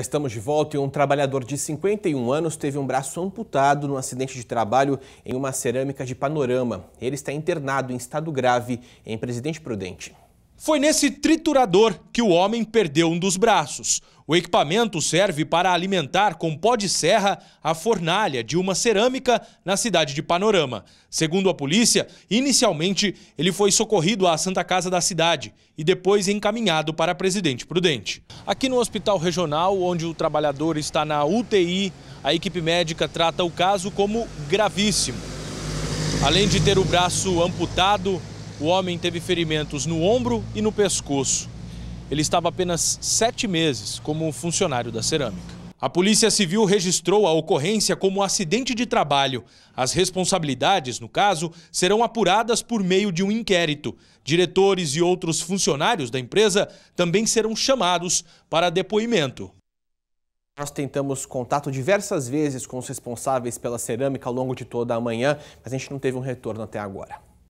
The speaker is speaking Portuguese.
Estamos de volta e um trabalhador de 51 anos teve um braço amputado num acidente de trabalho em uma cerâmica de panorama. Ele está internado em estado grave em Presidente Prudente. Foi nesse triturador que o homem perdeu um dos braços. O equipamento serve para alimentar com pó de serra a fornalha de uma cerâmica na cidade de Panorama. Segundo a polícia, inicialmente ele foi socorrido à Santa Casa da cidade e depois encaminhado para Presidente Prudente. Aqui no Hospital Regional, onde o trabalhador está na UTI, a equipe médica trata o caso como gravíssimo. Além de ter o braço amputado, o homem teve ferimentos no ombro e no pescoço. Ele estava apenas sete meses como funcionário da cerâmica. A Polícia Civil registrou a ocorrência como acidente de trabalho. As responsabilidades, no caso, serão apuradas por meio de um inquérito. Diretores e outros funcionários da empresa também serão chamados para depoimento. Nós tentamos contato diversas vezes com os responsáveis pela cerâmica ao longo de toda a manhã, mas a gente não teve um retorno até agora.